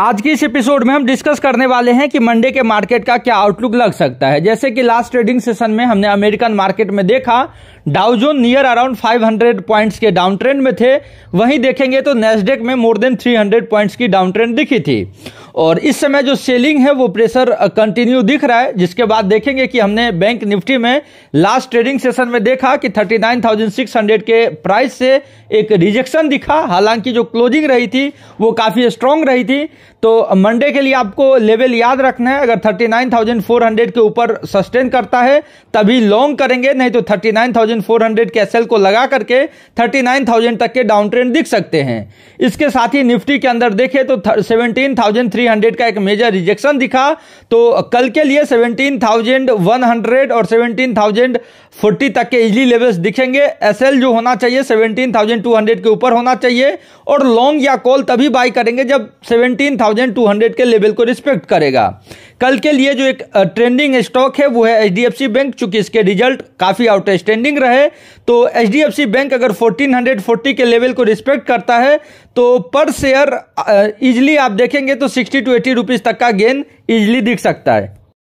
आज की इस एपिसोड में हम डिस्कस करने वाले हैं कि मंडे के मार्केट का क्या आउटलुक लग सकता है जैसे कि लास्ट ट्रेडिंग सेशन में हमने अमेरिकन मार्केट में देखा डाउजोन नियर अराउंड 500 पॉइंट्स के डाउन ट्रेंड में थे वहीं देखेंगे तो नेस्डेक में मोर देन 300 पॉइंट्स की डाउन ट्रेंड दिखी थी और इस समय जो सेलिंग है वो प्रेशर कंटिन्यू दिख रहा है जिसके बाद देखेंगे कि हमने बैंक निफ्टी में लास्ट ट्रेडिंग सेशन में देखा कि 39,600 के प्राइस से एक रिजेक्शन दिखा हालांकि जो क्लोजिंग रही थी वो काफ़ी स्ट्रांग रही थी तो मंडे के लिए आपको लेवल याद रखना है अगर 39,400 के ऊपर सस्टेन करता है तभी लॉन्ग करेंगे नहीं तो 39,400 के एसएल को लगा करके 39,000 तक के डाउन ट्रेंड दिख सकते हैं इसके साथ ही निफ्टी के अंदर देखें तो 17,300 हंड्रेड का एक मेजर रिजेक्शन दिखा तो कल के लिए 17,100 थाउजेंड और 17,040 फोर्टी तक के इजली लेवल्स दिखेंगे एसएल जो होना चाहिए सेवनटीन थाउजेंड टू हंड्रेड के ऊपर होना चाहिए और लॉन्ग या कॉल तभी बाई करेंगे जब सेवनटीन थाउजेंड टू हंड्रेड के लेवल को रिस्पेक्ट करेगा कल के लिए जो एक ट्रेंडिंग स्टॉक है वो है एच बैंक चूंकि इसके रिजल्ट काफ़ी आउटस्टैंडिंग रहे तो एच बैंक अगर 1440 के लेवल को रिस्पेक्ट करता है तो पर शेयर इजली आप देखेंगे तो 60 टू 80 रुपीज़ तक का गेन इजली दिख सकता है